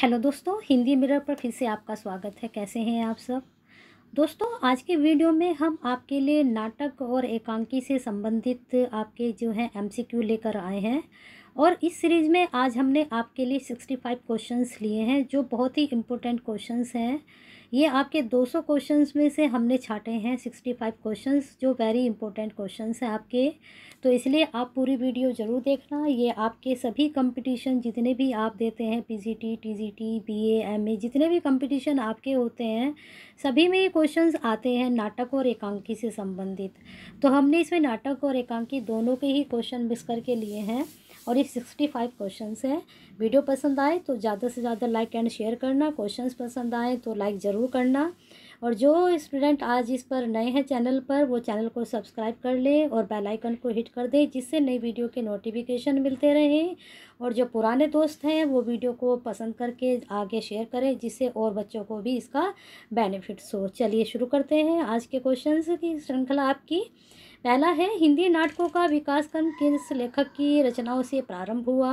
Hello दोस्तों Hindi mirror पर फिर से आपका स्वागत है कैसे हैं आप सब दोस्तों आज के वीडियो में हम आपके लिए नाटक और एकांकी से संबंधित आपके जो हैं एमसीक्यू लेकर आए हैं और इस सीरीज़ में आज हमने आपके लिए सिक्सटी फाइव क्वेश्चन लिए हैं जो बहुत ही इम्पोर्टेंट क्वेश्चन हैं ये आपके 200 क्वेश्चंस में से हमने छाटे हैं 65 क्वेश्चंस जो वेरी इंपॉर्टेंट क्वेश्चंस हैं आपके तो इसलिए आप पूरी वीडियो ज़रूर देखना ये आपके सभी कंपटीशन जितने भी आप देते हैं पीजीटी टीजीटी बीए एमए जितने भी कंपटीशन आपके होते हैं सभी में ये क्वेश्चन आते हैं नाटक और एकांकी से संबंधित तो हमने इसमें नाटक और एकांकी दोनों के ही क्वेश्चन मिस करके लिए हैं और ये सिक्सटी फाइव क्वेश्चन हैं वीडियो पसंद आए तो ज़्यादा से ज़्यादा लाइक एंड शेयर करना क्वेश्चंस पसंद आए तो लाइक ज़रूर करना और जो स्टूडेंट आज इस पर नए हैं चैनल पर वो चैनल को सब्सक्राइब कर लें और बेल आइकन को हिट कर दें जिससे नई वीडियो के नोटिफिकेशन मिलते रहें और जो पुराने दोस्त हैं वो वीडियो को पसंद करके आगे शेयर करें जिससे और बच्चों को भी इसका बेनिफिट्स हो चलिए शुरू करते हैं आज के क्वेश्चन की श्रृंखला आपकी पहला है हिंदी नाटकों का विकासक्रम किस लेखक की रचनाओं से प्रारंभ हुआ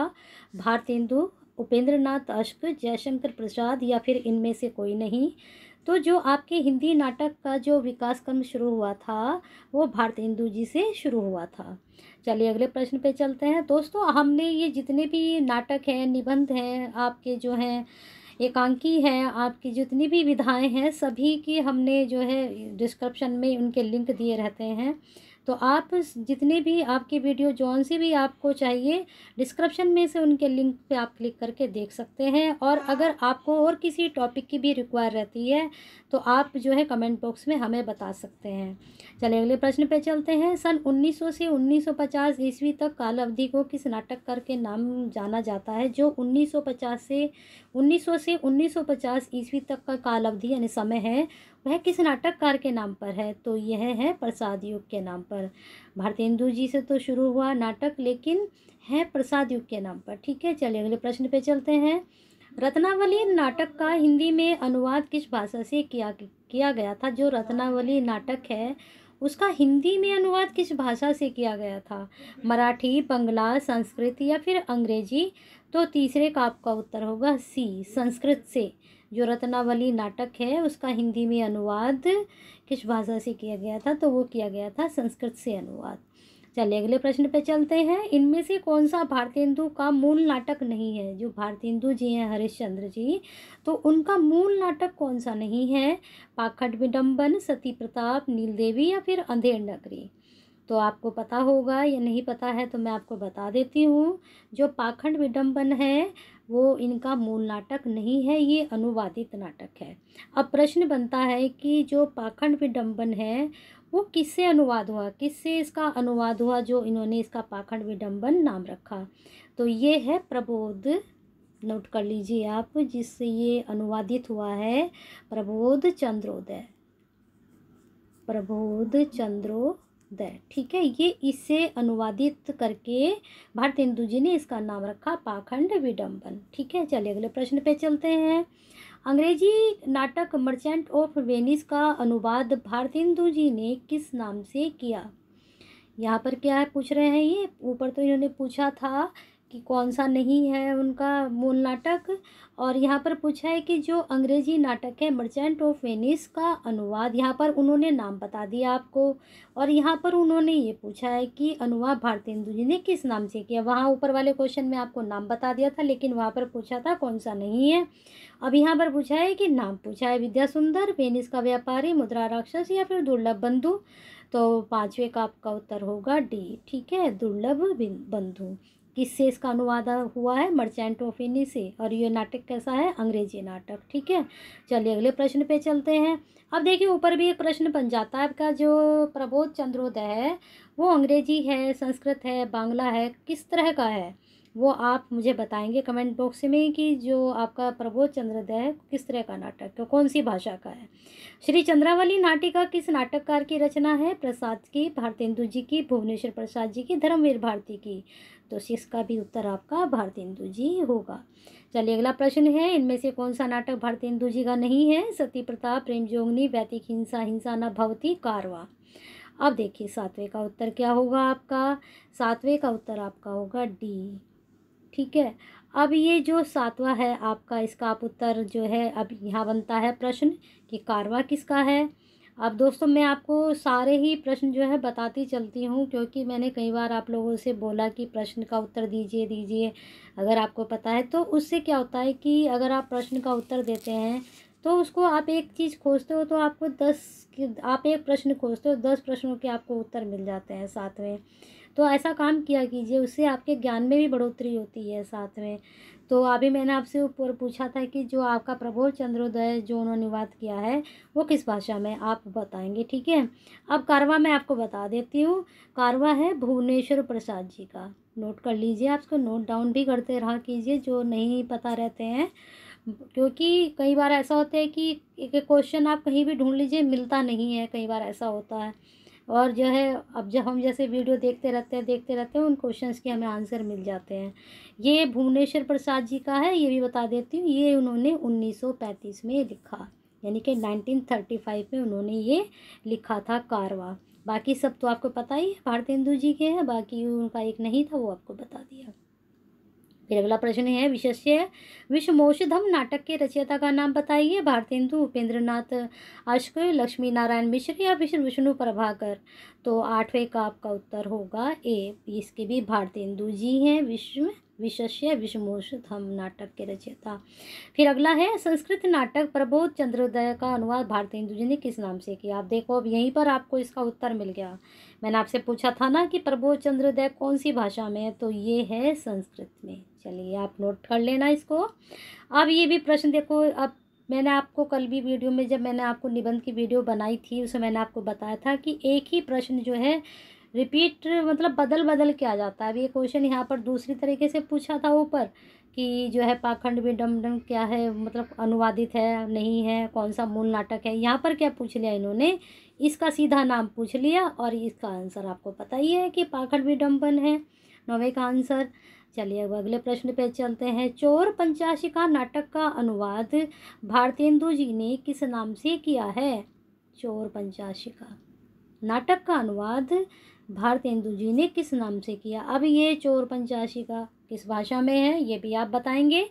भारतेंदु उपेंद्र नाथ अश्क जयशंकर प्रसाद या फिर इनमें से कोई नहीं तो जो आपके हिंदी नाटक का जो विकासक्रम शुरू हुआ था वो भारतेंदु जी से शुरू हुआ था चलिए अगले प्रश्न पे चलते हैं दोस्तों हमने ये जितने भी नाटक हैं निबंध हैं आपके जो हैं एकांकी हैं आपकी जितनी भी विधाएं हैं सभी की हमने जो है डिस्क्रिप्शन में उनके लिंक दिए रहते हैं तो आप जितने भी आपकी वीडियो जौन सी भी आपको चाहिए डिस्क्रिप्शन में से उनके लिंक पे आप क्लिक करके देख सकते हैं और अगर आपको और किसी टॉपिक की भी रिक्वायर रहती है तो आप जो है कमेंट बॉक्स में हमें बता सकते हैं चले अगले प्रश्न पे चलते हैं सन 1900 से 1950 ईस्वी तक काल अवधि को किस नाटक कर के नाम जाना जाता है जो 1950 से 1900 से 1950 ईस्वी तक का काल अवधि यानी समय है वह किस नाटककार के नाम पर है तो यह है प्रसाद युग के नाम पर भारतेंदु जी से तो शुरू हुआ नाटक लेकिन है प्रसाद युग के नाम पर ठीक है चलिए अगले प्रश्न पे चलते हैं रत्नावली नाटक का हिंदी में अनुवाद किस भाषा से किया किया गया था जो रत्नावली नाटक है उसका हिंदी में अनुवाद किस भाषा से किया गया था मराठी बंगला संस्कृत या फिर अंग्रेजी तो तीसरे का आपका उत्तर होगा सी संस्कृत से जो रत्नावली नाटक है उसका हिंदी में अनुवाद किस भाषा से किया गया था तो वो किया गया था संस्कृत से अनुवाद चलिए अगले प्रश्न पे चलते हैं इनमें से कौन सा भारतेंदु का मूल नाटक नहीं है जो भारतेंदु जी हैं हरिश्चंद्र जी तो उनका मूल नाटक कौन सा नहीं है पाखंड विडम्बन सती प्रताप नील देवी या फिर अंधेर नगरी तो आपको पता होगा या नहीं पता है तो मैं आपको बता देती हूँ जो पाखंड विडम्बन है वो इनका मूल नाटक नहीं है ये अनुवादित नाटक है अब प्रश्न बनता है कि जो पाखंड विडम्बन है वो किससे अनुवाद हुआ किससे इसका अनुवाद हुआ जो इन्होंने इसका पाखंड विडम्बन नाम रखा तो ये है प्रबोध नोट कर लीजिए आप जिससे ये अनुवादित हुआ है प्रबोध चंद्रोदय प्रबोध चंद्रो दर ठीक है ये इसे अनुवादित करके हिंदू जी ने इसका नाम रखा पाखंड विडम्बन ठीक है चलिए अगले प्रश्न पे चलते हैं अंग्रेजी नाटक मर्चेंट ऑफ वेनिस का अनुवाद हिंदू जी ने किस नाम से किया यहाँ पर क्या है पूछ रहे हैं ये ऊपर तो इन्होंने पूछा था कि कौन सा नहीं है उनका मूल नाटक और यहाँ पर पूछा है कि जो अंग्रेजी नाटक है मर्चेंट ऑफ वेनिस का अनुवाद यहाँ पर उन्होंने नाम बता दिया आपको और यहाँ पर उन्होंने ये पूछा है कि अनुवाद भारतेंदु जी ने किस नाम से किया वहाँ ऊपर वाले क्वेश्चन में आपको नाम बता दिया था लेकिन वहाँ पर पूछा था कौन सा नहीं है अब यहाँ पर पूछा है कि नाम पूछा है विद्या सुंदर वेनिस का व्यापारी मुद्रा राक्षस या फिर दुर्लभ बंधु तो पाँचवें का आपका उत्तर होगा डी ठीक है दुर्लभ बंधु किससे इसका अनुवाद हुआ है मर्चेंट ऑफ इनी से और ये नाटक कैसा है अंग्रेजी नाटक ठीक है चलिए अगले प्रश्न पे चलते हैं अब देखिए ऊपर भी एक प्रश्न बन जाता है आपका जो प्रबोध चंद्रोदय है वो अंग्रेजी है संस्कृत है बांग्ला है किस तरह का है वो आप मुझे बताएंगे कमेंट बॉक्स में कि जो आपका प्रबोध चंद्रोदय है किस तरह का नाटक है तो कौन सी भाषा का है श्री चंद्रावली नाटिका किस नाटककार की रचना है प्रसाद की भारतेंदु जी की भुवनेश्वर प्रसाद जी की धर्मवीर भारती की तो सिक्स का भी उत्तर आपका भारतेंदु जी होगा चलिए अगला प्रश्न है इनमें से कौन सा नाटक भारतेंदु जी का नहीं है सती प्रताप प्रेम जोगनी वैतिक हिंसा हिंसा न भवती कारवा अब देखिए सातवें का उत्तर क्या होगा आपका सातवें का उत्तर आपका होगा डी ठीक है अब ये जो सातवां है आपका इसका आप उत्तर जो है अब यहाँ बनता है प्रश्न कि कारवा किसका है अब दोस्तों मैं आपको सारे ही प्रश्न जो है बताती चलती हूँ क्योंकि मैंने कई बार आप लोगों से बोला कि प्रश्न का उत्तर दीजिए दीजिए अगर आपको पता है तो उससे क्या होता है कि अगर आप प्रश्न का उत्तर देते हैं तो उसको आप एक चीज़ खोजते हो तो आपको दस आप एक प्रश्न खोजते हो दस प्रश्नों के आपको उत्तर मिल जाते हैं साथ में तो ऐसा काम किया कीजिए उससे आपके ज्ञान में भी बढ़ोतरी होती है साथ में तो अभी मैंने आपसे ऊपर पूछा था कि जो आपका प्रभो चंद्रोदय जो उन्होंने बात किया है वो किस भाषा में आप बताएंगे ठीक है अब कारवा मैं आपको बता देती हूँ कारवा है भुवनेश्वर प्रसाद जी का नोट कर लीजिए आप इसको नोट डाउन भी करते रहा कीजिए जो नहीं पता रहते हैं क्योंकि कई बार ऐसा होता है कि एक क्वेश्चन आप कहीं भी ढूंढ लीजिए मिलता नहीं है कई बार ऐसा होता है और जो है अब जब हम जैसे वीडियो देखते रहते हैं देखते रहते हैं उन क्वेश्चंस के हमें आंसर मिल जाते हैं ये भुवनेश्वर प्रसाद जी का है ये भी बता देती हूँ ये उन्होंने 1935 में लिखा यानी कि 1935 में उन्होंने ये लिखा था कारवा बाकी सब तो आपको पता ही है भारतेंदु जी के हैं बाकी उनका एक नहीं था वो आपको बता दिया फिर अगला प्रश्न है विशेष्य विश्वमोषधम नाटक के रचयिता का नाम बताइए भारतेंदु उपेंद्र नाथ अश्क लक्ष्मी नारायण मिश्र या विष्णु विष्णु प्रभाकर तो आठवें का आपका उत्तर होगा ए इसके भी भारतेंदु जी हैं विश्व विशेष्य विश्वमोषधम नाटक के रचयिता फिर अगला है संस्कृत नाटक प्रबोध चंद्रोदय का अनुवाद भारतेंदु जी ने किस नाम से किया आप देखो अब यहीं पर आपको इसका उत्तर मिल गया मैंने आपसे पूछा था ना कि प्रबोध चंद्रोदय कौन सी भाषा में है तो ये है संस्कृत में चलिए आप नोट कर लेना इसको अब ये भी प्रश्न देखो अब मैंने आपको कल भी वीडियो में जब मैंने आपको निबंध की वीडियो बनाई थी उसमें मैंने आपको बताया था कि एक ही प्रश्न जो है रिपीट मतलब बदल बदल के आ जाता है अब ये क्वेश्चन यहाँ पर दूसरी तरीके से पूछा था ऊपर कि जो है पाखंड विडम्बन क्या है मतलब अनुवादित है नहीं है कौन सा मूल नाटक है यहाँ पर क्या पूछ लिया इन्होंने इसका सीधा नाम पूछ लिया और इसका आंसर आपको पता ही है कि पाखंड विडम्बन है नौवे का आंसर चलिए अब अगले प्रश्न पे चलते हैं चोर पंचाशी का नाटक का अनुवाद भारतेंदु जी ने किस नाम से किया है चोर पंचाशी का नाटक का अनुवाद भारतेंदु जी ने किस नाम से किया अब ये चोर पंचाशी का किस भाषा में है ये भी आप बताएंगे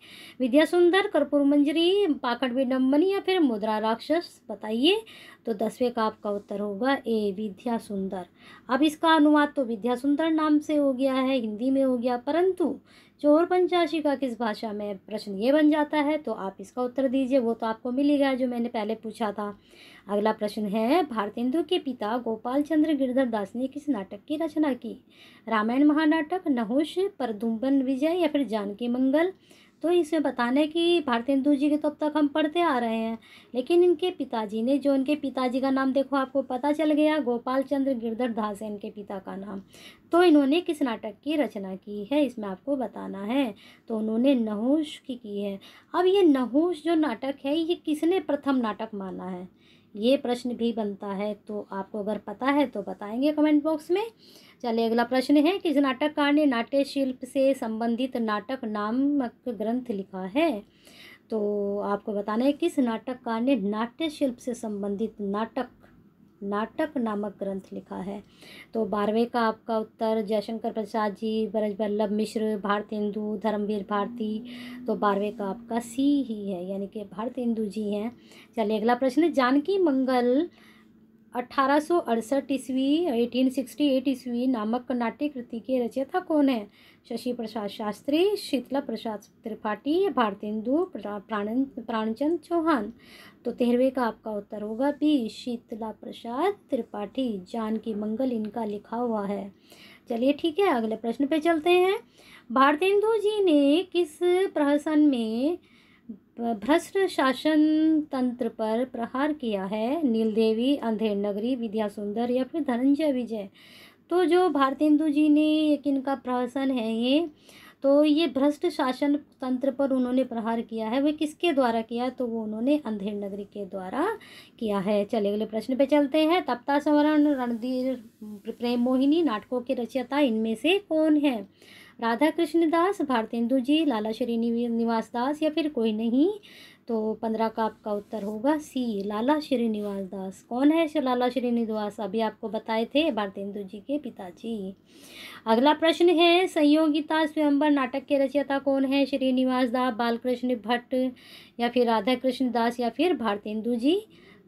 विद्या सुंदर कर्पूर मंजरी पाखंड विडम्बन या फिर मुद्रा राक्षस बताइए तो दसवें का आपका उत्तर होगा ए विद्या सुंदर अब इसका अनुवाद तो विद्या सुंदर नाम से हो गया है हिंदी में हो गया परंतु चोर पंचाशी का किस भाषा में प्रश्न ये बन जाता है तो आप इसका उत्तर दीजिए वो तो आपको मिलेगा जो मैंने पहले पूछा था अगला प्रश्न है भारतेंदु के पिता गोपाल चंद्र गिरधर दास ने किस नाटक की रचना की रामायण महानाटक नहुष परदुम्बन विजय या फिर जानकी मंगल तो इसमें बताने कि भारतेंदु जी के तो अब तक हम पढ़ते आ रहे हैं लेकिन इनके पिताजी ने जो इनके पिताजी का नाम देखो आपको पता चल गया गोपाल चंद्र गिरधर दास है इनके पिता का नाम तो इन्होंने किस नाटक की रचना की है इसमें आपको बताना है तो उन्होंने नहुष की की है अब ये नहुष जो नाटक है ये किसने प्रथम नाटक माना है ये प्रश्न भी बनता है तो आपको अगर पता है तो बताएंगे कमेंट बॉक्स में चलिए अगला प्रश्न है किस नाटककार ने नाट्य शिल्प से संबंधित नाटक नामक ग्रंथ लिखा है तो आपको बताना है किस नाटककार ने नाट्य शिल्प से संबंधित नाटक नाटक नामक ग्रंथ लिखा है तो बारहवें का आपका उत्तर जयशंकर प्रसाद जी ब्रज वल्लभ मिश्र हिंदू धर्मवीर भारती तो बारहवें का आपका सी ही है यानी कि भारत हिंदू जी हैं चलिए अगला प्रश्न जानकी मंगल अठारह सौ अड़सठ ईस्वी एटीन सिक्सटी एट ईस्वी नामक नाट्य कृति के रचयिता कौन है शशि प्रसाद शास्त्री शीतला प्रसाद त्रिपाठी भारतेंदु प्राण प्राणचंद चौहान तो तेरहवें का आपका उत्तर होगा बी शीतला प्रसाद त्रिपाठी जानकी मंगल इनका लिखा हुआ है चलिए ठीक है अगले प्रश्न पे चलते हैं भारतेंदु जी ने किस प्रहसन में भ्रष्ट शासन तंत्र पर प्रहार किया है नीलदेवी अंधेर नगरी विद्या सुंदर या फिर धनंजय विजय तो जो भारतेंदु जी ने एक इनका प्रहसन है ये तो ये भ्रष्ट शासन तंत्र पर उन्होंने प्रहार किया है वह किसके द्वारा किया तो वो उन्होंने अंधेर नगरी के द्वारा किया है चले अगले प्रश्न पे चलते हैं तप्ता स्मरण रणधीर प्रेम मोहिनी नाटकों के रचयिता इनमें से कौन है राधा कृष्ण दास भारतेंदु जी लाला श्री निवास दास या फिर कोई नहीं तो पंद्रह का आपका उत्तर होगा सी लाला श्रीनिवास दास कौन है लाला श्रीनिवास अभी आपको बताए थे भारतेंदु जी के पिताजी अगला प्रश्न है संयोगिता स्वयंबर नाटक के रचयिता कौन है श्रीनिवास दास बालकृष्ण भट्ट या फिर राधा कृष्ण दास या फिर भारतेंदु जी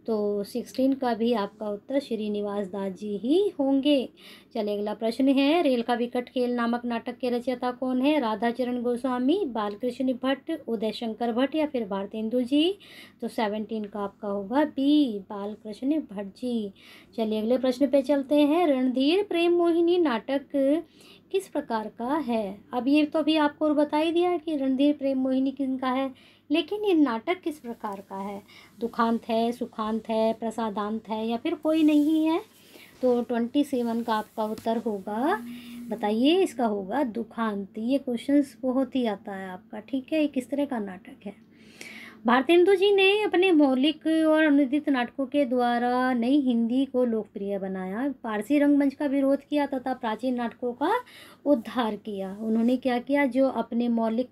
तो सिक्सटीन का भी आपका उत्तर श्रीनिवास दास जी ही होंगे चले अगला प्रश्न है रेल का विकट खेल नामक नाटक के रचयिता कौन है राधाचरण गोस्वामी बालकृष्ण भट्ट उदय शंकर भट्ट या फिर भारतेंदु जी तो सेवनटीन का आपका होगा बी बालकृष्ण भट्ट जी चलिए अगले प्रश्न पे चलते हैं रणधीर प्रेम मोहिनी नाटक किस प्रकार का है अब ये तो भी आपको और बता ही दिया कि रणधीर प्रेम मोहिनी किन का है लेकिन ये नाटक किस प्रकार का है दुखांत है सुखांत है प्रसादांत है या फिर कोई नहीं है तो ट्वेंटी सेवन का आपका उत्तर होगा बताइए इसका होगा दुखांत ये क्वेश्चंस बहुत ही आता है आपका ठीक है ये किस तरह का नाटक है भारतेंदु जी ने अपने मौलिक और अनुदित नाटकों के द्वारा नई हिंदी को लोकप्रिय बनाया पारसी रंगमंच का विरोध किया तथा प्राचीन नाटकों का उद्धार किया उन्होंने क्या किया जो अपने मौलिक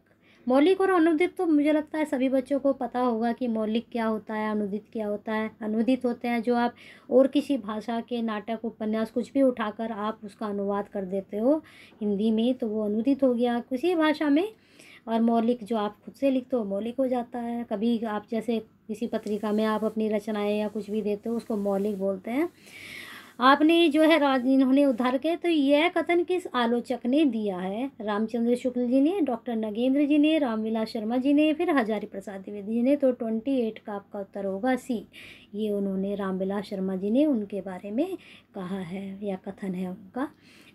मौलिक और अनुदित तो मुझे लगता है सभी बच्चों को पता होगा कि मौलिक क्या होता है अनुदित क्या होता है अनुदित होते हैं जो आप और किसी भाषा के नाटक उपन्यास कुछ भी उठाकर आप उसका अनुवाद कर देते हो हिंदी में तो वो अनुदित हो गया किसी भाषा में और मौलिक जो आप खुद से लिखते हो मौलिक हो जाता है कभी आप जैसे किसी पत्रिका में आप अपनी रचनाएँ या कुछ भी देते हो उसको मौलिक बोलते हैं आपने जो है राज इन्होंने उद्धार किया तो यह कथन किस आलोचक ने दिया है रामचंद्र शुक्ल जी ने डॉक्टर नगेंद्र जी ने रामविलास शर्मा जी ने फिर हजारी प्रसाद द्विवेदी जी ने तो ट्वेंटी एट का आपका उत्तर होगा सी ये उन्होंने रामविलास शर्मा जी ने उनके बारे में कहा है या कथन है उनका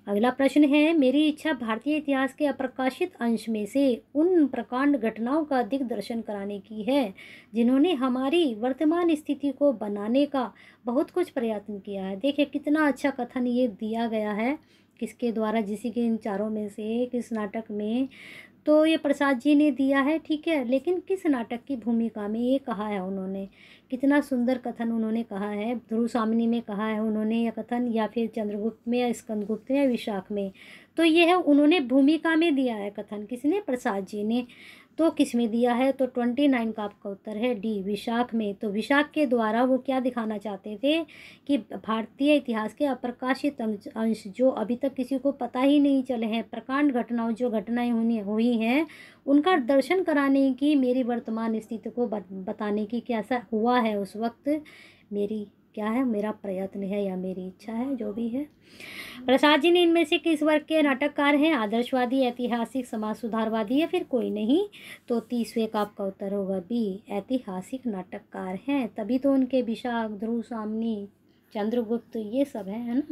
अगला प्रश्न है मेरी इच्छा भारतीय इतिहास के अप्रकाशित अंश में से उन प्रकांड घटनाओं का दिग्दर्शन कराने की है जिन्होंने हमारी वर्तमान स्थिति को बनाने का बहुत कुछ प्रयत्न किया है देखिए कितना अच्छा कथन ये दिया गया है किसके द्वारा जिसी के इन चारों में से किस नाटक में तो ये प्रसाद जी ने दिया है ठीक है लेकिन किस नाटक की भूमिका में ये कहा है उन्होंने कितना सुंदर कथन उन्होंने कहा है ध्रुव स्वामिनी में कहा है उन्होंने यह कथन या फिर चंद्रगुप्त में या स्कंदगुप्त में या विशाख में तो यह है उन्होंने भूमिका में दिया है कथन किसने प्रसाद जी ने तो किस में दिया है तो ट्वेंटी नाइन का आपका उत्तर है डी विशाख में तो विशाख के द्वारा वो क्या दिखाना चाहते थे कि भारतीय इतिहास के अप्रकाशित अंश जो अभी तक किसी को पता ही नहीं चले हैं प्रकांड घटनाओं जो घटनाएं होनी हुई हैं उनका दर्शन कराने की मेरी वर्तमान स्थिति को बताने की कैसा हुआ है उस वक्त मेरी क्या है मेरा प्रयत्न है या मेरी इच्छा है जो भी है प्रसाद जी ने इनमें से किस वर्ग के नाटककार हैं आदर्शवादी ऐतिहासिक समाज सुधारवादी या फिर कोई नहीं तो तीसवें का आपका उत्तर होगा बी ऐतिहासिक नाटककार हैं तभी तो उनके विशाख ध्रुव सामनी चंद्रगुप्त तो ये सब है है ना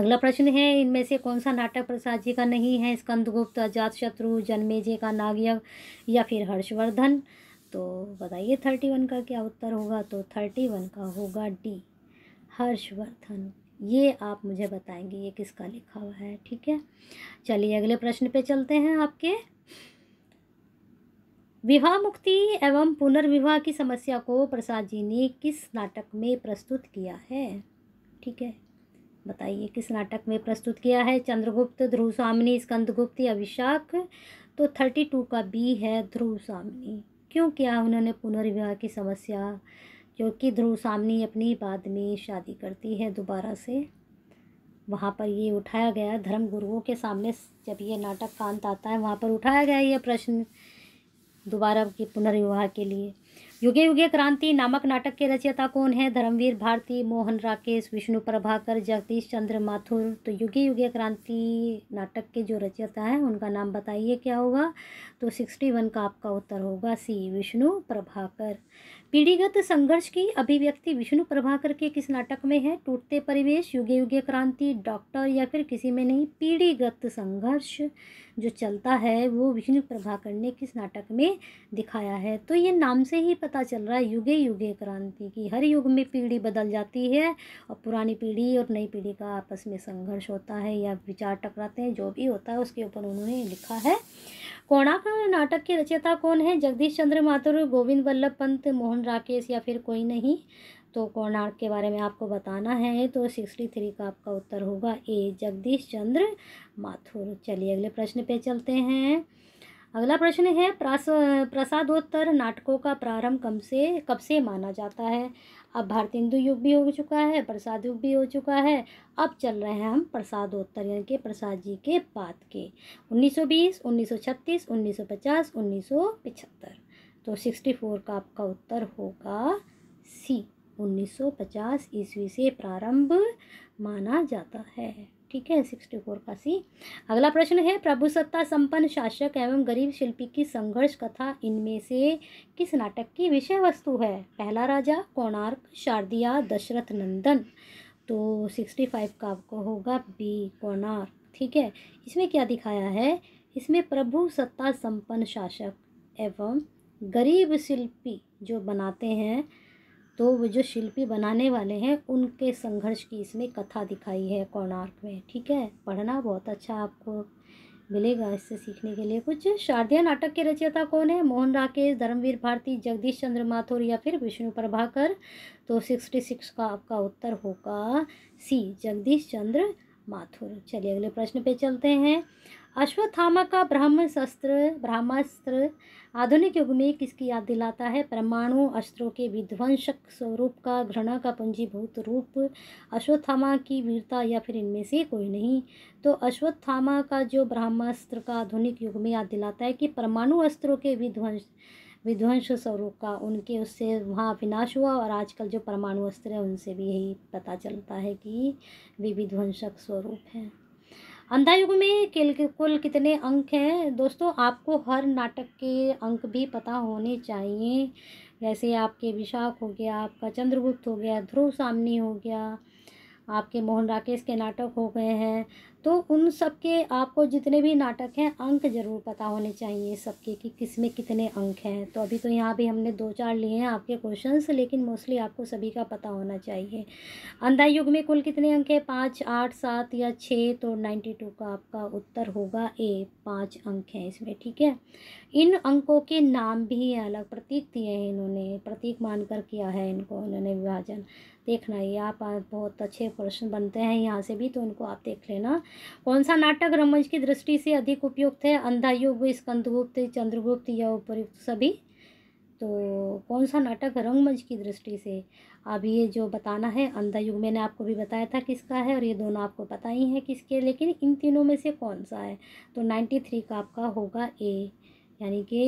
अगला प्रश्न है इनमें से कौन सा नाटक प्रसाद जी का नहीं है स्कंदगुप्त अजात शत्रु जन्मेजे का नागयव या फिर हर्षवर्धन तो बताइए थर्टी वन का क्या उत्तर होगा तो थर्टी वन का होगा डी हर्षवर्धन ये आप मुझे बताएंगे ये किसका लिखा हुआ है ठीक है चलिए अगले प्रश्न पे चलते हैं आपके विवाह मुक्ति एवं पुनर्विवाह की समस्या को प्रसाद जी ने किस नाटक में प्रस्तुत किया है ठीक है बताइए किस नाटक में प्रस्तुत किया है चंद्रगुप्त ध्रुव स्वामिनी स्कंदगुप्त अभिषाक तो थर्टी टू का बी है ध्रुव स्वामिनी क्यों किया उन्होंने पुनर्विवाह की समस्या क्योंकि ध्रुव सामनी अपनी बाद में शादी करती है दोबारा से वहाँ पर ये उठाया गया धर्म गुरुओं के सामने जब ये नाटक कांत आता है वहाँ पर उठाया गया ये प्रश्न दोबारा के पुनर्विवाह के लिए युगे युगे क्रांति नामक नाटक के रचयिता कौन है धर्मवीर भारती मोहन राकेश विष्णु प्रभाकर जगदीश चंद्र माथुर तो युगे युगे क्रांति नाटक के जो रचयिता हैं उनका नाम बताइए क्या होगा तो सिक्सटी वन का आपका उत्तर होगा सी विष्णु प्रभाकर पीढ़ीगत संघर्ष की अभिव्यक्ति विष्णु प्रभाकर के किस नाटक में है टूटते परिवेश युगे युगे क्रांति डॉक्टर या फिर किसी में नहीं पीढ़ीगत संघर्ष जो चलता है वो विष्णु प्रभाकर ने किस नाटक में दिखाया है तो ये नाम से ही पता चल रहा है युगे युगे क्रांति की हर युग में पीढ़ी बदल जाती है और पुरानी पीढ़ी और नई पीढ़ी का आपस में संघर्ष होता है या विचार टकराते हैं जो भी होता है उसके ऊपर उन्होंने लिखा है कोणाक नाटक के रचयिता कौन है जगदीश चंद्र माथुर गोविंद वल्लभ पंत मोहन राकेश या फिर कोई नहीं तो कोणार्क के बारे में आपको बताना है तो सिक्सटी थ्री का आपका उत्तर होगा ए जगदीश चंद्र माथुर चलिए अगले प्रश्न पे चलते हैं अगला प्रश्न है प्रास प्रसादोत्तर नाटकों का प्रारंभ कम से कब से माना जाता है अब भारतीय हिंदू युग भी हो चुका है प्रसाद युग भी हो चुका है अब चल रहे हैं हम प्रसादोत्तर यानी कि प्रसाद जी के बाद के 1920, 1936, 1950, 1975 तो 64 का आपका उत्तर होगा सी 1950 ईस्वी से प्रारंभ माना जाता है ठीक है सिक्सटी फोर का सी अगला प्रश्न है प्रभु सत्ता संपन्न शासक एवं गरीब शिल्पी की संघर्ष कथा इनमें से किस नाटक की विषय वस्तु है पहला राजा कोणार्क शारदिया दशरथ नंदन तो सिक्सटी फाइव का आपको होगा बी कोणार्क ठीक है इसमें क्या दिखाया है इसमें प्रभु सत्ता संपन्न शासक एवं गरीब शिल्पी जो बनाते हैं तो वो जो शिल्पी बनाने वाले हैं उनके संघर्ष की इसमें कथा दिखाई है कोणार्क में ठीक है पढ़ना बहुत अच्छा आपको मिलेगा इससे सीखने के लिए कुछ शारदीय नाटक के रचयिता कौन है मोहन राकेश धर्मवीर भारती जगदीश चंद्र माथुर या फिर विष्णु प्रभाकर तो सिक्सटी सिक्स का आपका उत्तर होगा सी जगदीश चंद्र माथुर चलिए अगले प्रश्न पे चलते हैं अश्वत्थामा का ब्रह्मशस्त्र ब्रह्मास्त्र आधुनिक युग में किसकी याद दिलाता है परमाणु अस्त्रों के विध्वंसक स्वरूप का घृणा का पंजीभूत रूप अश्वत्थामा की वीरता या फिर इनमें से कोई नहीं तो अश्वत्थामा का जो ब्रह्मास्त्र का आधुनिक युग में याद दिलाता है कि परमाणु अस्त्रों के विध्वंस विध्वंस स्वरूप का उनके उससे वहाँ विनाश हुआ और आजकल जो परमाणु अस्त्र है उनसे भी यही पता चलता है कि वे विध्वंसक स्वरूप हैं अंधा युग में किल कुल कितने अंक हैं दोस्तों आपको हर नाटक के अंक भी पता होने चाहिए जैसे आपके विशाख हो गया आपका चंद्रगुप्त हो गया ध्रुव सामनी हो गया आपके मोहन राकेश के नाटक हो गए हैं तो उन सब के आपको जितने भी नाटक हैं अंक ज़रूर पता होने चाहिए सबके कि किस में कितने अंक हैं तो अभी तो यहाँ भी हमने दो चार लिए हैं आपके क्वेश्चंस लेकिन मोस्टली आपको सभी का पता होना चाहिए अंधा युग में कुल कितने अंक हैं पाँच आठ सात या छः तो नाइन्टी टू का आपका उत्तर होगा ए पाँच अंक हैं इसमें ठीक है इन अंकों के नाम भी अलग प्रतीक दिए हैं इन्होंने प्रतीक मानकर किया है इनको उन्होंने विभाजन देखना ये आप बहुत अच्छे प्रश्न बनते हैं यहाँ से भी तो उनको आप देख लेना कौन सा नाटक रमंच की दृष्टि से अधिक उपयुक्त है अंधा युग स्कंदगुप्त चंद्रगुप्त या उपयुक्त सभी तो कौन सा नाटक रंगमंच की दृष्टि से अब ये जो बताना है अंधा युग मैंने आपको भी बताया था किसका है और ये दोनों आपको पता ही है किसके लेकिन इन तीनों में से कौन सा है तो नाइन्टी थ्री का आपका होगा ए यानी कि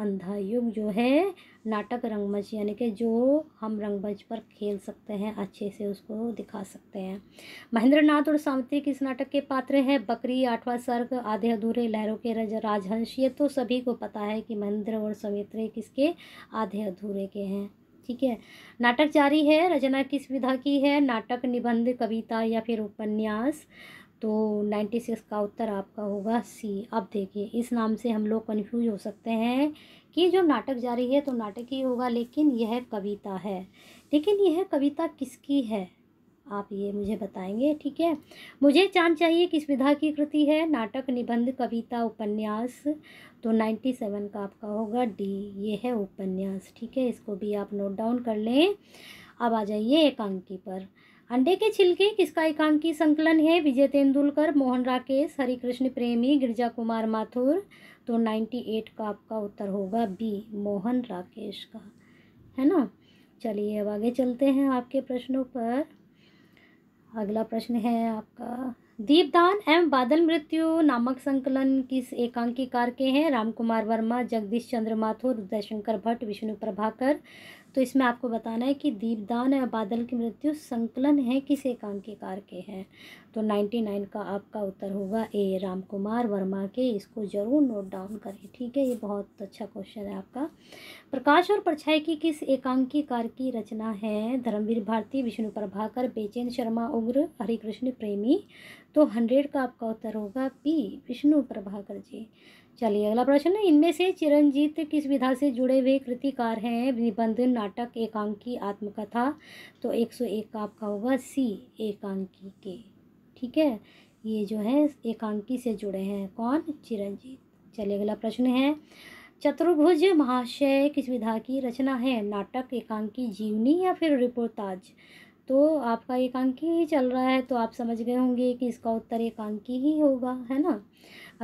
अंधा युग जो है नाटक रंगमंच यानी कि जो हम रंगमंच पर खेल सकते हैं अच्छे से उसको दिखा सकते हैं महेंद्र नाथ और सावित्री किस नाटक के पात्र हैं बकरी आठवां सर्ग आधे अधूरे लहरों के रज राजहंश ये तो सभी को पता है कि महेंद्र और सावित्री किसके आधे अधूरे के हैं ठीक है नाटक जारी है रचना किस विधा की है नाटक निबंध कविता या फिर उपन्यास तो नाइन्टी सिक्स का उत्तर आपका होगा सी अब देखिए इस नाम से हम लोग कन्फ्यूज हो सकते हैं कि जो नाटक जारी है तो नाटक ही होगा लेकिन यह कविता है लेकिन यह कविता किसकी है आप ये मुझे बताएंगे ठीक है मुझे चांद चाहिए किस विधा की कृति है नाटक निबंध कविता उपन्यास तो नाइन्टी सेवन का आपका होगा डी ये है उपन्यास ठीक है इसको भी आप नोट डाउन कर लें अब आ जाइए एकांकी पर अंडे के छिलके किसका एकांकी संकलन है विजय तेंदुलकर मोहन राकेश हरिकृष्ण प्रेमी गिरजा कुमार माथुर तो नाइन्टी एट का आपका उत्तर होगा बी मोहन राकेश का है ना चलिए अब आगे चलते हैं आपके प्रश्नों पर अगला प्रश्न है आपका दीपदान एवं बादल मृत्यु नामक संकलन किस एकांकीकार के हैं राम कुमार वर्मा जगदीश चंद्र माथुर उदयशंकर भट्ट विष्णु प्रभाकर तो इसमें आपको बताना है कि दीपदान या बादल की मृत्यु संकलन है किस एकांकीकार कार के हैं तो नाइन्टी नाइन का आपका उत्तर होगा ए राम कुमार वर्मा के इसको ज़रूर नोट डाउन करें ठीक है ये बहुत अच्छा क्वेश्चन है आपका प्रकाश और परछाई की किस एकांकी कार की रचना है धर्मवीर भारती विष्णु प्रभाकर बेचैन शर्मा उग्र हरिकृष्ण प्रेमी तो हंड्रेड का आपका उत्तर होगा पी विष्णु प्रभाकर जी चलिए अगला प्रश्न है इनमें से चिरंजीत किस विधा से जुड़े हुए कृतिकार हैं निबंध नाटक एकांकी आत्मकथा तो 101 का आपका होगा सी एकांकी के ठीक है ये जो है एकांकी से जुड़े हैं कौन चिरंजीत चलिए अगला प्रश्न है चतुर्भुज महाशय किस विधा की रचना है नाटक एकांकी जीवनी या फिर रिपोर्टाज तो आपका एकांकी ही चल रहा है तो आप समझ गए होंगे कि इसका उत्तर एकांकी ही होगा है ना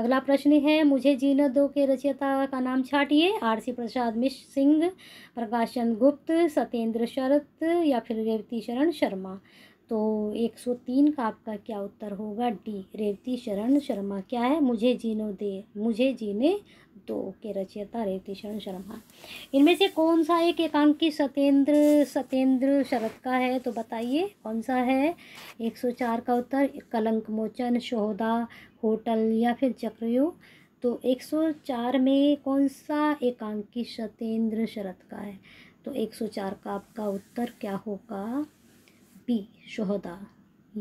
अगला प्रश्न है मुझे जीना दो के रचयिता का नाम छाटिए आरसी प्रसाद मिश्र सिंह प्रकाश चंद गुप्त सत्येंद्र शरत या फिर रेवती शरण शर्मा तो 103 का आपका क्या उत्तर होगा डी रेवती शरण शर्मा क्या है मुझे जीनो दे मुझे जीने दो के रचयिता रेवती शरण शर्मा इनमें से कौन सा एक एकांकी सत्येंद्र सत्येंद्र शरद का है तो बताइए कौन सा है 104 का उत्तर कलंक मोचन शोहदा होटल या फिर चक्रयू तो 104 में कौन सा एकांकी सत्येंद्र शरद का है तो 104 का आपका उत्तर क्या होगा बी शहदा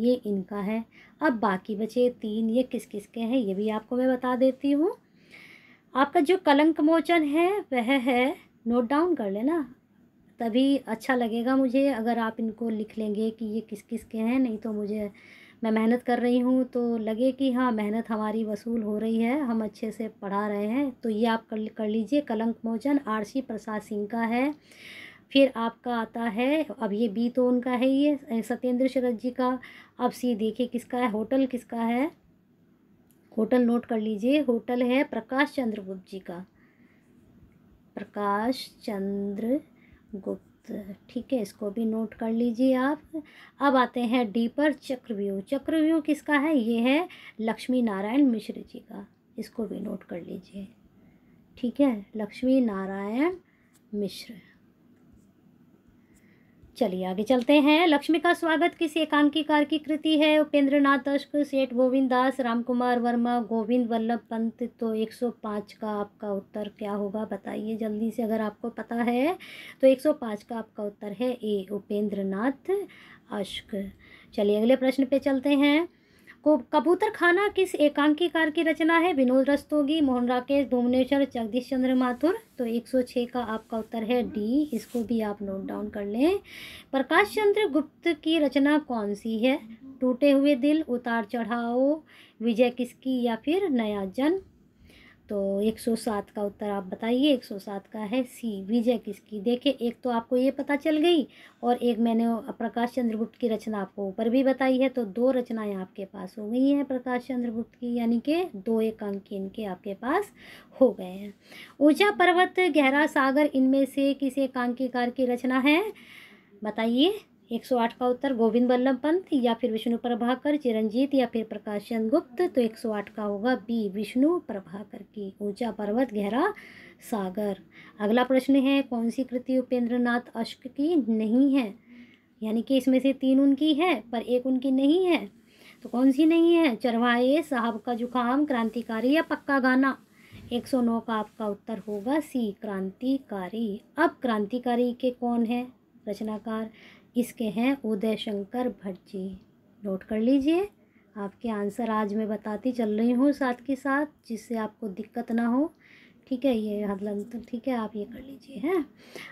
ये इनका है अब बाकी बचे तीन ये किस किस के हैं ये भी आपको मैं बता देती हूँ आपका जो कलंक मोचन है वह है नोट डाउन कर लेना तभी अच्छा लगेगा मुझे अगर आप इनको लिख लेंगे कि ये किस किस के हैं नहीं तो मुझे मैं मेहनत कर रही हूँ तो लगे कि हाँ मेहनत हमारी वसूल हो रही है हम अच्छे से पढ़ा रहे हैं तो ये आप कर कर लीजिए कलंक मोचन आरसी प्रसाद सिंह का है फिर आपका आता है अब ये बी तो उनका है ये सत्येंद्र शरद जी का अब सी देखिए किसका है होटल किसका है होटल नोट कर लीजिए होटल है प्रकाश चंद्र गुप्त जी का प्रकाश चंद्र गुप्त ठीक है इसको भी नोट कर लीजिए आप अब आते हैं डी पर चक्रव्यूह चक्रव्यूह किसका है ये है लक्ष्मी नारायण मिश्र जी का इसको भी नोट कर लीजिए ठीक है लक्ष्मी नारायण मिश्र चलिए आगे चलते हैं लक्ष्मी का स्वागत किसी एकांकीकार की कृति है उपेंद्र नाथ अश्क सेठ गोविंद दास रामकुमार वर्मा गोविंद वल्लभ पंत तो 105 का आपका उत्तर क्या होगा बताइए जल्दी से अगर आपको पता है तो 105 का आपका उत्तर है ए उपेंद्र नाथ अश्क चलिए अगले प्रश्न पे चलते हैं को कबूतर खाना किस एकांकीकार की रचना है विनोद रस्तोगी मोहन राकेश भुवनेश्वर जगदीश चंद्र माथुर तो 106 का आपका उत्तर है डी इसको भी आप नोट डाउन कर लें प्रकाश चंद्र गुप्त की रचना कौन सी है टूटे हुए दिल उतार चढ़ाओ विजय किसकी या फिर नया जन्म तो 107 का उत्तर आप बताइए 107 का है सी विजय किसकी देखिए एक तो आपको ये पता चल गई और एक मैंने प्रकाश चंद्रगुप्त की रचना आपको ऊपर भी बताई है तो दो रचनाएं आपके पास हो गई हैं प्रकाश चंद्रगुप्त की यानी कि दो एक अंक इनके आपके पास हो गए हैं ऊंचा पर्वत गहरा सागर इनमें से किस एकांकीकार की रचना है बताइए एक सौ आठ का उत्तर गोविंद बल्लभ पंत या फिर विष्णु प्रभाकर चिरंजीत या फिर प्रकाश चंद गुप्त तो एक सौ आठ का होगा बी विष्णु प्रभाकर की ऊंचा पर्वत गहरा सागर अगला प्रश्न है कौन सी कृति उपेंद्र नाथ अश्क की नहीं है यानी कि इसमें से तीन उनकी है पर एक उनकी नहीं है तो कौन सी नहीं है चरवाए साहब का जुकाम क्रांतिकारी या पक्का गाना एक सौ नौ का आपका उत्तर होगा सी क्रांतिकारी अब क्रांतिकारी के कौन है रचनाकार इसके हैं उदय शंकर भट्ट जी नोट कर लीजिए आपके आंसर आज मैं बताती चल रही हूँ साथ के साथ जिससे आपको दिक्कत ना हो ठीक है ये मतलब तो ठीक है आप ये कर लीजिए हैं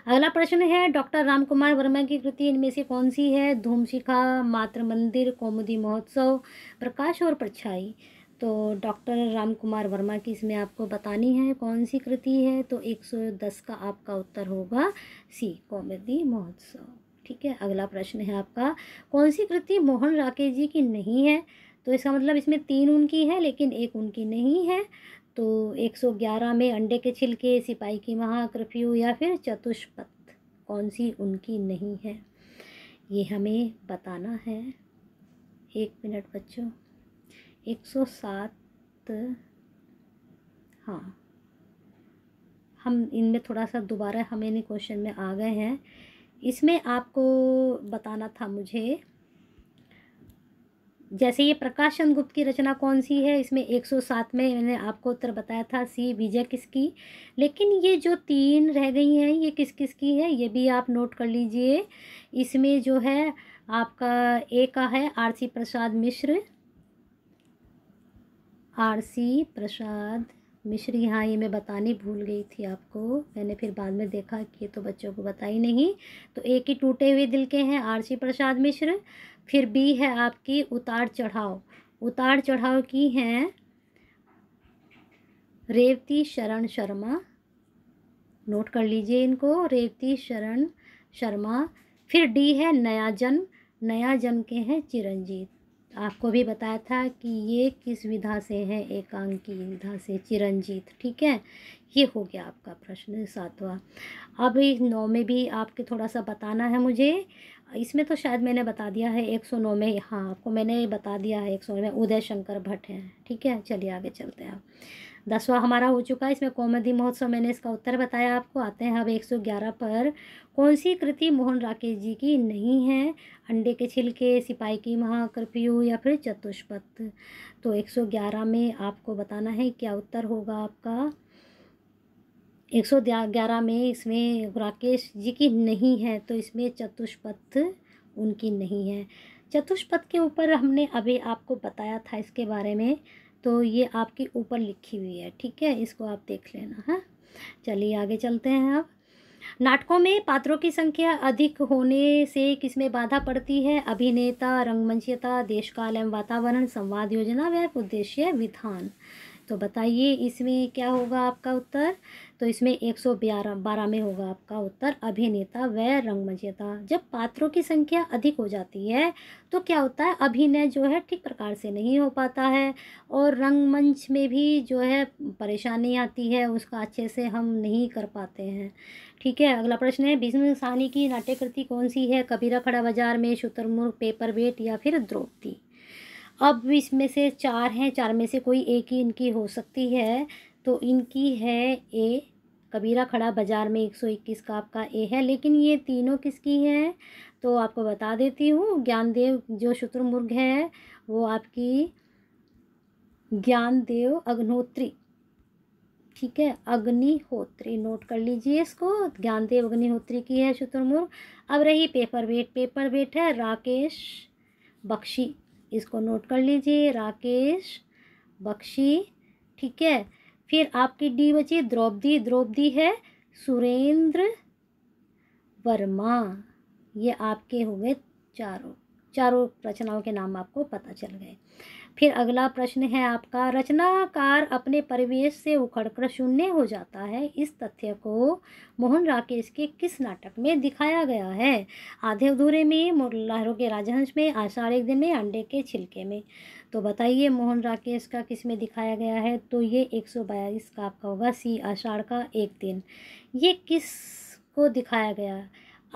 अगला प्रश्न है डॉक्टर राम कुमार वर्मा की कृति इनमें से कौन सी है धूमशिखा मातृ मंदिर कौमुदी महोत्सव प्रकाश और परछाई तो डॉक्टर राम कुमार वर्मा की इसमें आपको बतानी है कौन सी कृति है तो 110 का आपका उत्तर होगा सी कौमुदी महोत्सव ठीक है अगला प्रश्न है आपका कौन सी कृति मोहन राकेश जी की नहीं है तो इसका मतलब इसमें तीन उनकी है लेकिन एक उनकी नहीं है तो 111 में अंडे के छिलके सिपाही की महाकर्फ्यू या फिर चतुष्पथ कौन सी उनकी नहीं है ये हमें बताना है एक मिनट बच्चों 107 हाँ हम इनमें थोड़ा सा दोबारा हम इन क्वेश्चन में आ गए हैं इसमें आपको बताना था मुझे जैसे ये प्रकाश चंद्र गुप्त की रचना कौन सी है इसमें 107 में मैंने आपको उत्तर बताया था सी विजय किसकी लेकिन ये जो तीन रह गई हैं ये किस किस की है ये भी आप नोट कर लीजिए इसमें जो है आपका ए का है आरसी प्रसाद मिश्र आरसी प्रसाद मिश्री हाँ ये मैं बताने भूल गई थी आपको मैंने फिर बाद में देखा कि ये तो बच्चों को बताई नहीं तो एक ही टूटे हुए दिल के हैं आरसी प्रसाद मिश्र फिर बी है आपकी उतार चढ़ाव उतार चढ़ाव की हैं रेवती शरण शर्मा नोट कर लीजिए इनको रेवती शरण शर्मा फिर डी है नया जन्म नया जन्म के हैं चिरंजीत आपको भी बताया था कि ये किस विधा से है एकांकी विधा से चिरंजीत ठीक है ये हो गया आपका प्रश्न सातवां अब इस नौ में भी आपके थोड़ा सा बताना है मुझे इसमें तो शायद मैंने बता दिया है एक सौ नौ में हाँ आपको मैंने बता दिया है एक सौ नौ में उदय शंकर भट्ट हैं ठीक है चलिए आगे चलते हैं दसवा हमारा हो चुका है इसमें कौमदी महोत्सव मैंने इसका उत्तर बताया आपको आते हैं अब एक सौ ग्यारह पर कौन सी कृति मोहन राकेश जी की नहीं है अंडे के छिलके सिपाही की महा या फिर चतुष्पथ तो एक सौ ग्यारह में आपको बताना है क्या उत्तर होगा आपका एक सौ ग्यारह में इसमें राकेश जी की नहीं है तो इसमें चतुष्पथ उनकी नहीं है चतुष्पथ के ऊपर हमने अभी आपको बताया था इसके बारे में तो ये आपके ऊपर लिखी हुई है ठीक है इसको आप देख लेना है हाँ? चलिए आगे चलते हैं अब नाटकों में पात्रों की संख्या अधिक होने से किसमें बाधा पड़ती है अभिनेता रंगमंचता देशकाल एवं वातावरण संवाद योजना व उद्देश्य विधान तो बताइए इसमें क्या होगा आपका उत्तर तो इसमें एक सौ ब्यारह बारह में होगा आपका उत्तर अभिनेता व रंगमंचेता जब पात्रों की संख्या अधिक हो जाती है तो क्या होता है अभिनय जो है ठीक प्रकार से नहीं हो पाता है और रंगमंच में भी जो है परेशानी आती है उसका अच्छे से हम नहीं कर पाते हैं ठीक है अगला प्रश्न है भीष्म सानी की नाट्यकृति कौन सी है कबीरा खड़ा बाजार में शुतरमुर्ग पेपर वेट या फिर द्रौपदी अब इसमें से चार हैं चार में से कोई एक ही इनकी हो सकती है तो इनकी है ए कबीरा खड़ा बाज़ार में एक सौ इक्कीस का आपका ए है लेकिन ये तीनों किसकी है तो आपको बता देती हूँ ज्ञानदेव जो शत्रुमुर्ग है वो आपकी ज्ञानदेव अग्नोत्री ठीक है अग्निहोत्री नोट कर लीजिए इसको ज्ञानदेव अग्निहोत्री की है शत्रुमुर्ग अब रही पेपर वेट पेपर वेट है राकेश बख्शी इसको नोट कर लीजिए राकेश बख्शी ठीक है फिर आपकी डी बची द्रौपदी द्रौपदी है सुरेंद्र वर्मा ये आपके हो गए चारों चारों रचनाओं के नाम आपको पता चल गए फिर अगला प्रश्न है आपका रचनाकार अपने परिवेश से उखड़कर शून्य हो जाता है इस तथ्य को मोहन राकेश के किस नाटक में दिखाया गया है आधे अधूरे में लहरों के राजहंस में आषाढ़ एक दिन में अंडे के छिलके में तो बताइए मोहन राकेश का किस में दिखाया गया है तो ये एक सौ बयालीस का आपका होगा सी आषाढ़ का एक दिन ये किस को दिखाया गया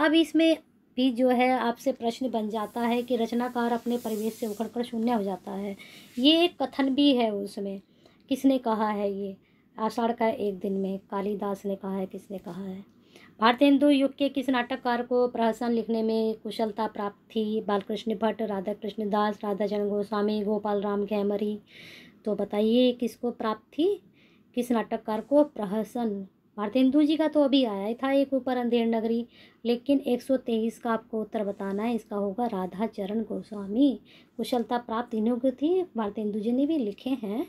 अब इसमें भी जो है आपसे प्रश्न बन जाता है कि रचनाकार अपने परिवेश से उखड़ कर शून्य हो जाता है ये एक कथन भी है उसमें किसने कहा है ये आषाढ़ का एक दिन में कालिदास ने कहा है किसने कहा है भारतेंदु युग के किस नाटककार को प्रहसन लिखने में कुशलता प्राप्त थी बालकृष्ण भट्ट राधा कृष्ण दास राधा चरण गोस्वामी गोपाल राम गहमरी तो बताइए किसको प्राप्त थी किस नाटककार को प्रहसन भारतेंदु जी का तो अभी आया ही था एक ऊपर अंधेर नगरी लेकिन 123 का आपको उत्तर बताना है इसका होगा राधा चरण गोस्वामी कुशलता प्राप्त इन्हों की थी भारतेंदु जी ने भी लिखे हैं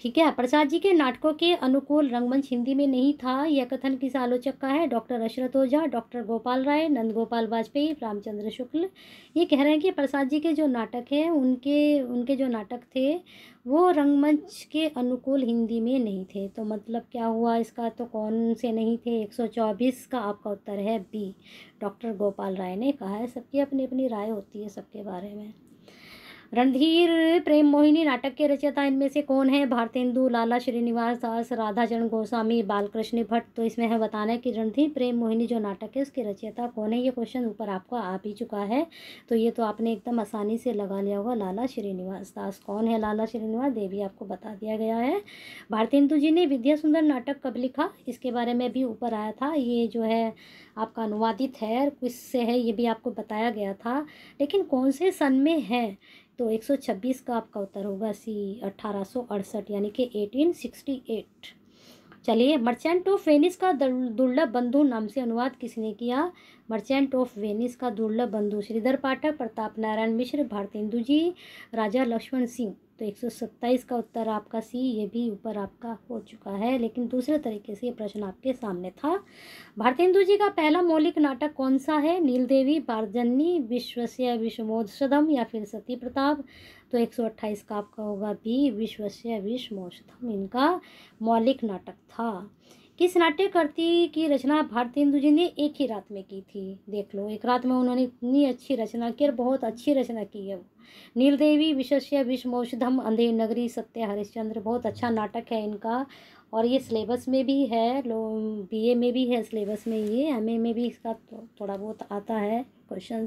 ठीक है प्रसाद जी के नाटकों के अनुकूल रंगमंच हिंदी में नहीं था यह कथन किस आलोचक का है डॉक्टर अशरथ ओझा डॉक्टर गोपाल राय नंद गोपाल वाजपेयी रामचंद्र शुक्ल ये कह रहे हैं कि प्रसाद जी के जो नाटक हैं उनके उनके जो नाटक थे वो रंगमंच के अनुकूल हिंदी में नहीं थे तो मतलब क्या हुआ इसका तो कौन से नहीं थे एक सौ चौबीस का आपका उत्तर है बी डॉक्टर गोपाल राय ने कहा है सबकी अपनी अपनी राय होती है सबके बारे में रणधीर प्रेम मोहिनी नाटक के रचयिता इनमें से कौन है भारतेंदु लाला श्रीनिवास दास राधाचरण गोस्वामी बालकृष्ण भट्ट तो इसमें है बताना है कि रणधीर प्रेम मोहिनी जो नाटक है उसके रचयिता कौन है ये क्वेश्चन ऊपर आपको आ भी चुका है तो ये तो आपने एकदम आसानी से लगा लिया होगा लाला श्रीनिवास दास कौन है लाला श्रीनिवास देवी आपको बता दिया गया है भारतेंदु जी ने विद्या सुंदर नाटक कब लिखा इसके बारे में भी ऊपर आया था ये जो है आपका अनुवादित है क्विज से है ये भी आपको बताया गया था लेकिन कौन से सन में है तो 126 का आपका उत्तर होगा सी अट्ठारह यानी कि 1868 चलिए मर्चेंट ऑफ वेनिस का दुर्लभ बंधु नाम से अनुवाद किसने किया मर्चेंट ऑफ वेनिस का दुर्लभ बंधु श्रीधर पाठक प्रताप नारायण मिश्र भारतेंदु जी राजा लक्ष्मण सिंह तो सत्ताईस का उत्तर आपका सी ये भी ऊपर आपका हो चुका है लेकिन दूसरे तरीके से ये प्रश्न आपके सामने था भारतेंदु जी का पहला मौलिक नाटक कौन सा है नील देवी पारजन्नी विश्वस्य विश्वमोषधम या फिर सती प्रताप तो अट्ठाईस का आपका होगा भी विश्वस्य विश्वमोषधम इनका मौलिक नाटक था किस नाट्यकर्ती की रचना भारती हिंदू जी ने एक ही रात में की थी देख लो एक रात में उन्होंने इतनी अच्छी रचना की और बहुत अच्छी रचना की है नील देवी विशस्य विषमौषधम अंधे नगरी सत्य हरिश्चंद्र बहुत अच्छा नाटक है इनका और ये सिलेबस में भी है लो बीए में भी है सिलेबस में ये एम में भी इसका तो, थोड़ा बहुत आता है क्वेश्चन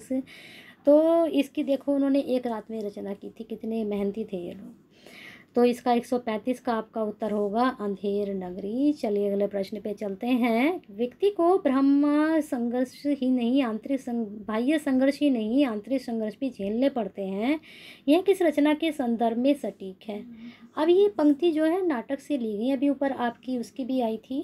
तो इसकी देखो उन्होंने एक रात में रचना की थी कितने मेहनती थे ये लोग तो इसका 135 का आपका उत्तर होगा अंधेर नगरी चलिए अगले प्रश्न पे चलते हैं व्यक्ति को ब्रह्म संघर्ष ही नहीं आंतरिक संग बाह्य संघर्ष ही नहीं आंतरिक संघर्ष भी झेलने पड़ते हैं यह किस रचना के संदर्भ में सटीक है हम्म। अब ये पंक्ति जो है नाटक से ली गई अभी ऊपर आपकी उसकी भी आई थी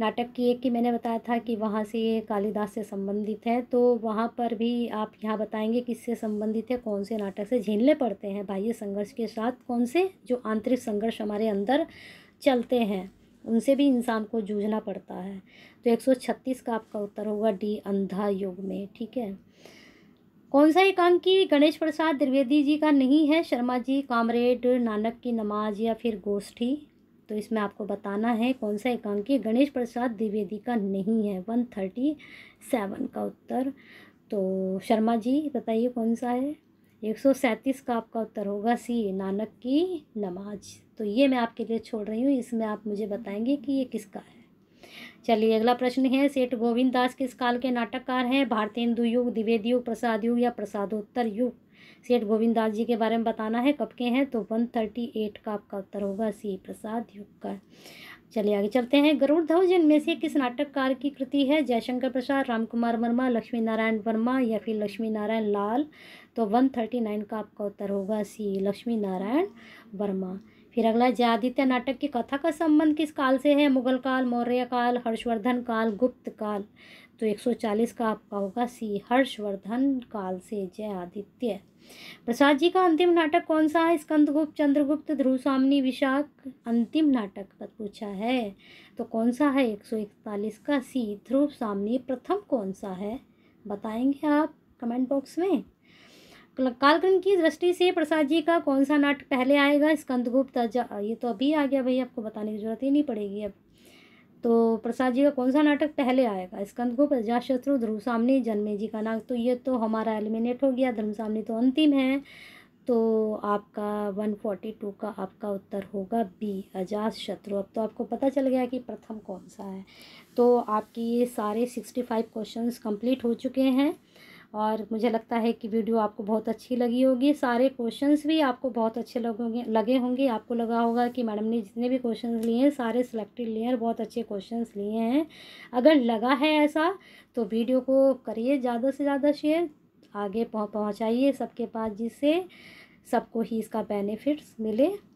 नाटक की एक की मैंने बताया था कि वहाँ से ये कालिदास से संबंधित है तो वहाँ पर भी आप यहाँ बताएंगे किससे संबंधित है कौन से नाटक से झेलने पड़ते हैं बाह्य संघर्ष के साथ कौन से जो आंतरिक संघर्ष हमारे अंदर चलते हैं उनसे भी इंसान को जूझना पड़ता है तो एक का आपका उत्तर होगा डी अंधा युग में ठीक है कौन सा एकांकी गणेश प्रसाद द्विवेदी जी का नहीं है शर्मा जी कामरेड नानक की नमाज या फिर गोष्ठी तो इसमें आपको बताना है कौन सा एकांकी गणेश प्रसाद द्विवेदी का नहीं है वन थर्टी सेवन का उत्तर तो शर्मा जी बताइए कौन सा है एक सौ सैंतीस का आपका उत्तर होगा सी नानक की नमाज तो ये मैं आपके लिए छोड़ रही हूँ इसमें आप मुझे बताएंगे कि ये किसका है चलिए अगला प्रश्न है सेठ गोविंद दास किस काल के नाटककार हैं भारतीय हिंदू युग द्विवेदी युग प्रसाद युग या प्रसादोत्तर युग सेठ गोविंद दास जी के बारे में बताना है कब के हैं तो वन थर्टी एट का आपका उत्तर होगा सी प्रसाद युग का चलिए आगे चलते हैं गरुड़ ध्वज इनमें से किस नाटककार की कृति है जयशंकर प्रसाद रामकुमार वर्मा लक्ष्मी नारायण वर्मा या फिर लक्ष्मी नारायण लाल तो वन थर्टी नाइन का आपका उत्तर होगा सी लक्ष्मी नारायण वर्मा फिर अगला जयादित्य नाटक की कथा का संबंध किस काल से है मुगल काल मौर्य काल हर्षवर्धन काल गुप्त काल तो चालीस का आपका होगा सी हर्षवर्धन काल से जय आदित्य प्रसाद जी का अंतिम नाटक कौन सा है स्कंदगुप्त चंद्रगुप्त ध्रुव सामनी विशाख अंतिम नाटक पर पूछा है तो कौन सा है एक सौ इकतालीस का सी ध्रुव सामनी प्रथम कौन सा है बताएंगे आप कमेंट बॉक्स में कालक्रम की दृष्टि से प्रसाद जी का कौन सा नाटक पहले आएगा स्कंदगुप्त ये तो अभी आ गया भाई आपको बताने की जरूरत ही नहीं पड़ेगी अब तो प्रसाद जी का कौन सा नाटक पहले आएगा स्कंद को शत्रु ध्रुव सामने जन्मे जी का नाग तो ये तो हमारा एलिमिनेट हो गया ध्रुव सामने तो अंतिम है तो आपका वन फोर्टी टू का आपका उत्तर होगा बी अजात शत्रु अब तो आपको पता चल गया कि प्रथम कौन सा है तो आपकी ये सारे सिक्सटी फाइव क्वेश्चन कम्प्लीट हो चुके हैं और मुझे लगता है कि वीडियो आपको बहुत अच्छी लगी होगी सारे क्वेश्चंस भी आपको बहुत अच्छे लगोगे लगे होंगे आपको लगा होगा कि मैडम ने जितने भी क्वेश्चंस लिए हैं सारे सिलेक्टेड लिए हैं बहुत अच्छे क्वेश्चंस लिए हैं अगर लगा है ऐसा तो वीडियो को करिए ज़्यादा से ज़्यादा शेयर आगे पहुँचाइए सबके पास जिससे सबको ही इसका बेनिफिट्स मिले